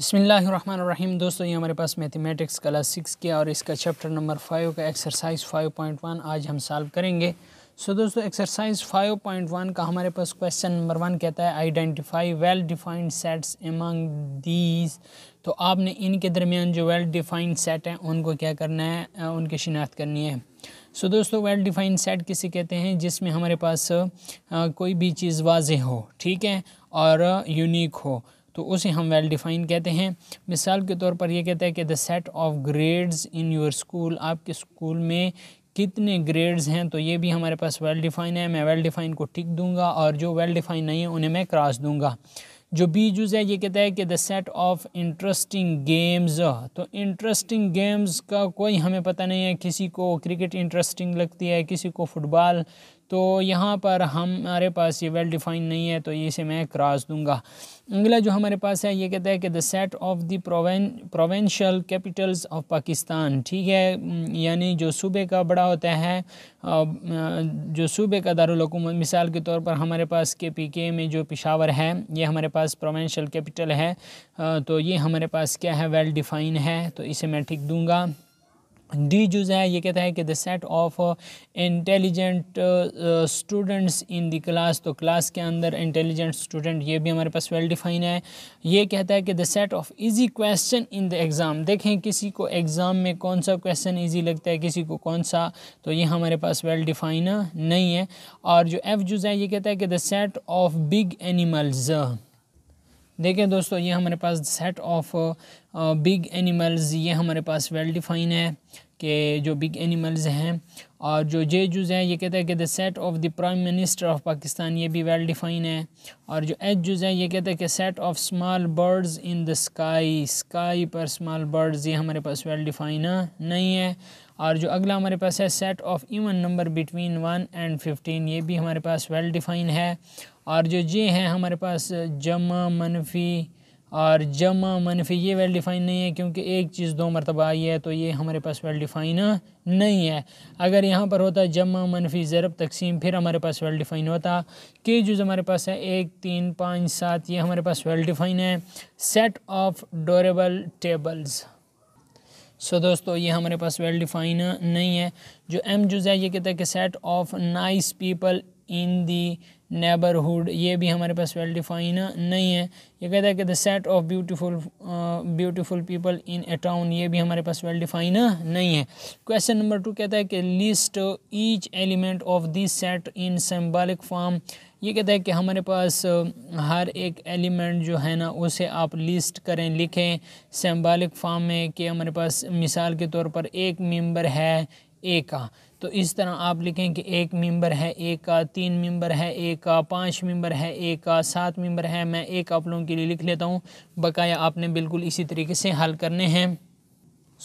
बसमीम दोस्तों ये हमारे पास मैथमेटिक्स क्लास सिक्स के और इसका चैप्टर नंबर फाइव का एक्सरसाइज फाइव पॉइंट वन आज हम सॉल्व करेंगे सो so, दोस्तों एक्सरसाइज फाइव पॉइंट वन का हमारे पास क्वेश्चन नंबर वन कहता है identify well defined sets among these तो आपने इनके दरमियान जो वेल डिफाइंड सेट हैं उनको क्या करना है उनकी शिनाख्त करनी है सो so, दोस्तों वेल डिफाइंड सेट किसे कहते हैं जिसमें हमारे पास आ, कोई भी चीज़ वाज हो ठीक है और यूनिक हो तो उसे हम वेल डिफ़ाइन कहते हैं मिसाल के तौर पर यह कहता है कि the set of grades in your school आपके स्कूल में कितने ग्रेड्स हैं तो ये भी हमारे पास वेल डिफ़ाइन है मैं वेल डिफ़ाइन को टिक दूंगा और जो वेल डिफ़ाइन नहीं है उन्हें मैं क्रॉस दूंगा जो बी जूज है ये कहता है कि the set of interesting games तो इंटरेस्टिंग गेम्स का कोई हमें पता नहीं है किसी को क्रिकेट इंटरेस्टिंग लगती है किसी को फुटबॉल तो यहाँ पर हमारे पास ये वेल डिफाइन नहीं है तो इसे मैं क्रॉस दूंगा अगला जो हमारे पास है ये कहता है कि the set of the provincial capitals of Pakistan ठीक है यानी जो सूबे का बड़ा होता है जो सूबे का दारकूमत मिसाल के तौर पर हमारे पास के पी के में जो पिशावर है ये हमारे पास प्रोवेंशल कैपिटल है तो ये हमारे पास क्या है वेल डिफाइन है तो इसे मैं ठीक दूँगा डी जो है ये कहता है कि the set of intelligent students in the class तो क्लास के अंदर इंटेलिजेंट स्टूडेंट ये भी हमारे पास वेल डिफाइन है ये कहता है कि the set of easy question in the exam देखें किसी को एग्ज़ाम में कौन सा क्वेश्चन इजी लगता है किसी को कौन सा तो ये हमारे पास वेल डिफाइन नहीं है और जो एफ जूज़ है ये कहता है कि the set of big animals देखें दोस्तों ये हमारे पास सेट ऑफ बिग एनिमल्स ये हमारे पास वेल डिफाइन है कि जो बिग एनिमल्स हैं और जो जे जूज हैं ये कहता है कि the set of the prime minister of Pakistan ये भी वेल डिफाइन है और जो एच जूज हैं ये कहता है कि set of small birds in the sky sky पर स्मॉल बर्ड्स ये हमारे पास वेल डिफाइन नहीं है और जो अगला हमारे पास है set of even number between one and fifteen ये भी हमारे पास वेल डिफाइन है और जो जे हैं हमारे पास जमा मनफी और जमा मनफी ये वेल डिफ़ाइन नहीं है क्योंकि एक चीज़ दो मरतबा आई है तो ये हमारे पास वेल डिफ़ाइन नहीं है अगर यहाँ पर होता जमा मनफी ज़रब तकसीम फिर हमारे पास वेल डिफ़ाइन होता के जूज हमारे पास है एक तीन पाँच सात ये हमारे पास वेल डिफ़ाइन है set of durable tables so दोस्तों ये हमारे पास वेल डिफ़ाइन नहीं है जो एम जुज़ है ये कहता है कि set of nice people in the neighbourhood ये भी हमारे पास वेल डिफाइन नहीं है ये कहता है कि the set of beautiful beautiful people in a town ये भी हमारे पास वेल डिफाइन नहीं है क्वेश्चन नंबर टू कहता है कि list each element of this set in symbolic form ये कहता है कि हमारे पास uh, हर एक एलिमेंट जो है ना उसे आप लिस्ट करें लिखें सिम्बॉलिक फॉर्म में कि हमारे पास मिसाल के तौर पर एक मेंबर है एक का तो इस तरह आप लिखें कि एक मेंबर है एक का तीन मेंबर है एक का पाँच मेंबर है एक का सात मेंबर है मैं एक आप लोगों के लिए लिख लेता हूँ बकाया आपने बिल्कुल इसी तरीके से हल करने हैं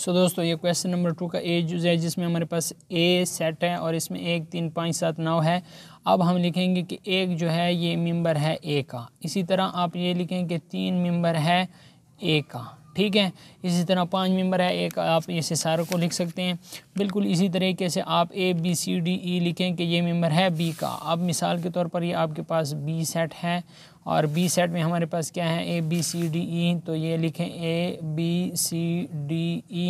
सो दोस्तों ये क्वेश्चन नंबर टू का ए जूज है जिसमें हमारे पास ए सेट है और इसमें एक तीन पाँच सात नौ है अब हम लिखेंगे कि एक जो है ये मेंबर है ए का इसी तरह आप ये लिखें कि तीन मेंबर है ए का ठीक है इसी तरह पाँच मेंबर है एक आप इसे सारों को लिख सकते हैं बिल्कुल इसी तरीके से आप A B C D E लिखें कि ये मेंबर है बी का अब मिसाल के तौर पर ये आपके पास बी सेट है और बी सेट में हमारे पास क्या है A B C D E तो ये लिखें A B C D E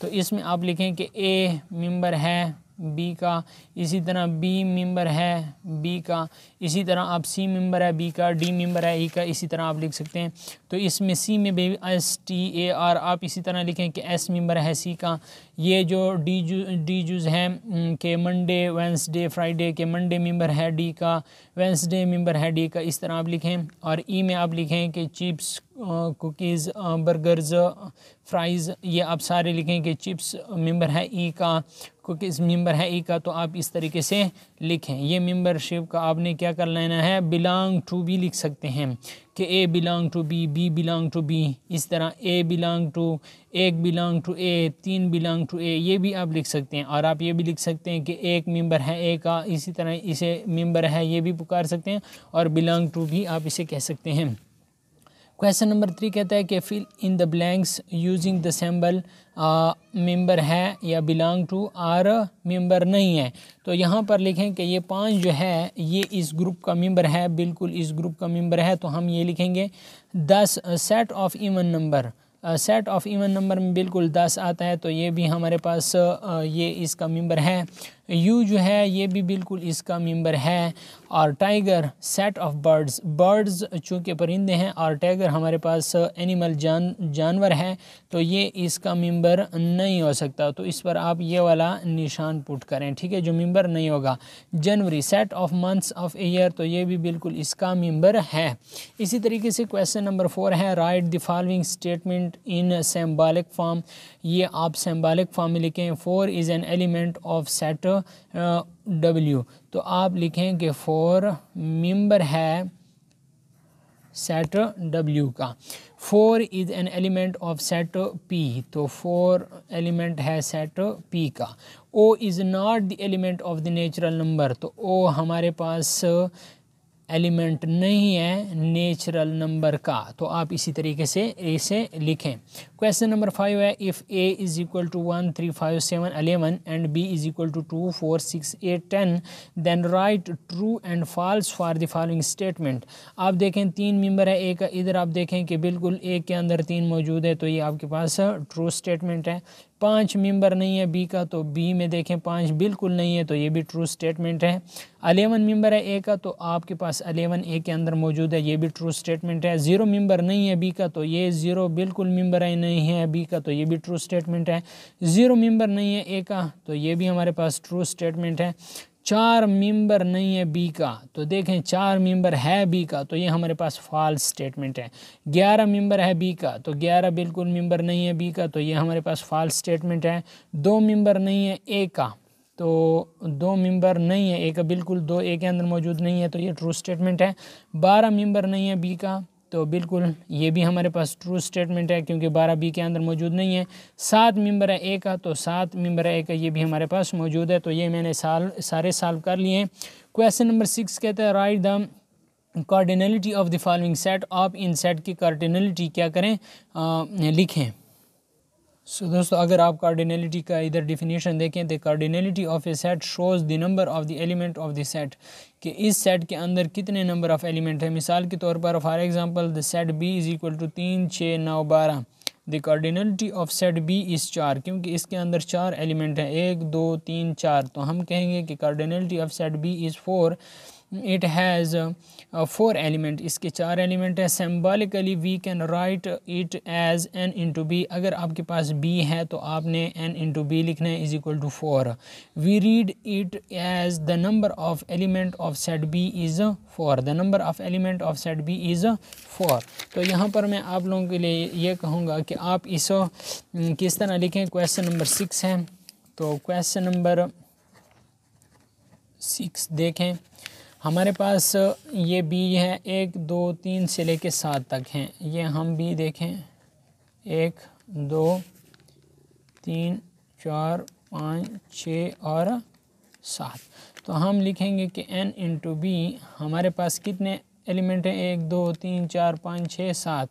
तो इसमें आप लिखें कि ए मेंबर है बी का इसी तरह बी मेंबर है बी का इसी तरह आप सी मेंबर है बी का डी मेंबर है ई का इसी तरह आप लिख सकते हैं तो इसमें सी में भी एस टी ए आर आप इसी तरह लिखें कि एस मेंबर है सी का ये जो डी जू डी जूज हैं कि मंडे वेंसडे फ्राइडे के मंडे मेंबर है डी का वेंसडे मेंबर है डी का इस तरह आप लिखें और ई में आप लिखें कि चिप्स कुकीज़ बर्गर्स फ्राइज़ ये आप सारे लिखेंगे चिप्स मेंबर है ई e का कुकीज़ मेंबर है ई e का तो आप इस तरीके से लिखें ये मेंबरशिप का आपने क्या कर लेना है बिलोंग टू बी लिख सकते हैं कि A belong to B B belong to B इस तरह ए बिलोंग टू एक बिलोंग टू ए तीन बिलोंग टू ए ये भी आप लिख सकते हैं और आप ये भी लिख सकते हैं कि एक मेंबर है ए का इसी तरह इसे मेंबर है ये भी पुकार सकते हैं और बिलोंग टू भी आप इसे कह सकते हैं क्वेश्चन नंबर थ्री कहता है कि fill in the blanks using the symbol member है या बिलोंग टू आर मेंबर नहीं है तो यहाँ पर लिखें कि ये पांच जो है ये इस ग्रुप का मेंबर है बिल्कुल इस ग्रुप का मेंबर है तो हम ये लिखेंगे दस set of even number set of even number में बिल्कुल दस आता है तो ये भी हमारे पास uh, ये इसका मेंबर है यू जो है ये भी बिल्कुल इसका मेंबर है और tiger set of birds birds चूँकि परिंदे हैं और टाइगर हमारे पास एनिमल जान जानवर है तो ये इसका मेंबर नहीं हो सकता तो इस पर आप ये वाला निशान पुट करें ठीक है जो मेंबर नहीं होगा January set of months of year तो ये भी बिल्कुल इसका मेंबर है इसी तरीके से क्वेश्चन नंबर फोर है write the following statement in symbolic form ये आप सेम्बालिक फॉर्म में लिखें four is an element of set W तो आप लिखें कि फोर मेंबर है सेट डब्ल्यू का four is an element of set P तो फोर एलिमेंट है सेट पी का o is not the element of the natural number तो ओ हमारे पास एलिमेंट नहीं है नेचुरल नंबर का तो आप इसी तरीके से इसे लिखें क्वेश्चन नंबर फाइव है if A is equal to one three five seven eleven and B is equal to two four six eight ten then write true and false for the following statement आप देखें तीन member है एक इधर आप देखें कि बिल्कुल एक के अंदर तीन मौजूद है तो ये आपके पास ट्रू स्टेटमेंट है पाँच मेंबर नहीं है बी का तो बी में देखें पाँच बिल्कुल नहीं है तो ये भी ट्रू स्टेटमेंट है अलेवन मेंबर है ए का तो आपके पास अलेवन ए के अंदर मौजूद है ये भी ट्रू स्टेटमेंट है ज़ीरो मेंबर नहीं है बी का तो ये ज़ीरो बिल्कुल मेंबर है नहीं है बी का तो ये भी ट्रू स्टेटमेंट है ज़ीरो मेंबर नहीं है ए का तो ये भी हमारे पास ट्रू स्टेटमेंट है चार मेंबर नहीं है बी का तो देखें चार मेंबर है बी का तो ये हमारे पास फॉल्स स्टेटमेंट है ग्यारह मेंबर है बी का तो ग्यारह बिल्कुल मेंबर नहीं है बी का तो ये हमारे पास फॉल्स स्टेटमेंट है दो मेंबर नहीं है ए का तो दो मेंबर नहीं है ए का बिल्कुल दो ए के अंदर मौजूद नहीं है तो ये ट्रू स्टेटमेंट है बारह मेंबर नहीं है बी का तो बिल्कुल ये भी हमारे पास ट्रू स्टेटमेंट है क्योंकि बारह बी के अंदर मौजूद नहीं है सात मेंबर है ए का तो सात मेंबर है ए का ये भी हमारे पास मौजूद है तो ये मैंने साल सारे सॉल्व कर लिए हैं क्वेश्चन नंबर सिक्स कहते हैं write the cardinality of the following set आप इन सेट की कार्डिनलिटी क्या करें आ, लिखें सो so, दोस्तों अगर आप कार्डिनलिटी का इधर डिफिनीशन देखें तो cardinality of a set shows the number of the element of the set कि इस सेट के अंदर कितने नंबर ऑफ़ एलिमेंट हैं मिसाल के तौर पर for example the set B is equal to तीन छः नौ बारह the cardinality of set B is चार क्योंकि इसके अंदर चार एलिमेंट हैं एक दो तीन चार तो हम कहेंगे कि cardinality of set B is four it has four element इसके चार एलिमेंट हैं symbolically we can write it as n into B अगर आपके पास बी है तो आपने एन इंटू बी लिखना है is equal to four we read it as the number of element of set B is four the number of element of set B is four तो यहाँ पर मैं आप लोगों के लिए ये कहूँगा कि आप इस किस तरह लिखें क्वेश्चन नंबर सिक्स है तो क्वेश्चन नंबर सिक्स देखें हमारे पास ये बीज हैं एक दो तीन से ले कर सात तक हैं ये हम बी देखें एक दो तीन चार पाँच छ और सात तो हम लिखेंगे कि n इंटू बी हमारे पास कितने एलिमेंट हैं एक दो तीन चार पाँच छः सात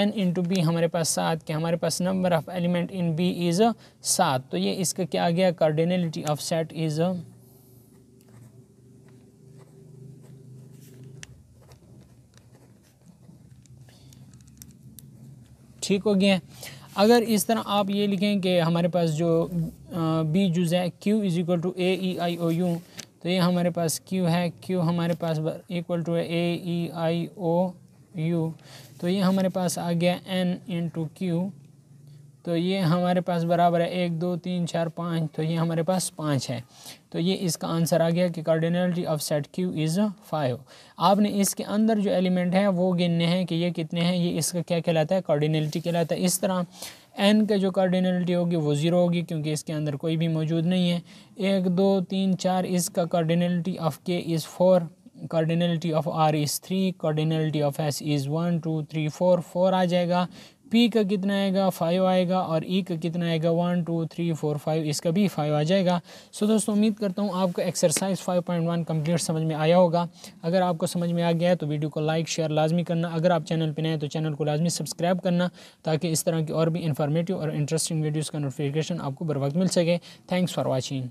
एन इंटू बी हमारे पास सात के हमारे पास number of element in B is सात तो ये इसका क्या आ गया कार्डिनलिटी ऑफ सेट इज़ ठीक हो गए हैं अगर इस तरह आप ये लिखें कि हमारे पास जो बी जुज़ है Q is equal to A E I O U तो ये हमारे पास क्यू है क्यू हमारे पास equal to A E I O U तो ये हमारे पास आ गया एन इन टू क्यू तो ये हमारे पास बराबर है एक दो तीन चार पाँच तो ये हमारे पास पाँच है तो ये इसका आंसर आ गया कि cardinality of set Q is five आपने इसके अंदर जो एलिमेंट हैं वो गिनने हैं कि ये कितने हैं ये इसका क्या कहलाता है कार्डिनलिटी कहलाता है इस तरह एन का जो कार्डिनलिटी होगी वो ज़ीरो होगी क्योंकि इसके अंदर कोई भी मौजूद नहीं है एक दो तीन चार इसका cardinality of K is four cardinality of R is three cardinality of S is one two three four four आ जाएगा पी का कितना आएगा फाइव आएगा और ई e का कितना आएगा one two three four five इसका भी फाइव आ जाएगा सो दोस्तों उम्मीद करता हूँ आपको exercise five point one complete समझ में आया होगा अगर आपको समझ में आ गया है तो वीडियो को लाइक शेयर लाजमी करना अगर आप चैनल पर नए हैं तो चैनल को लाजमी सब्सक्राइब करना ताकि इस तरह की और भी इन्फॉर्मेटिव और इंटरेस्टिंग वीडियोज़ का नोटिफिकेशन आपको बर वक्त मिल सके थैंक्स फॉर वॉचिंग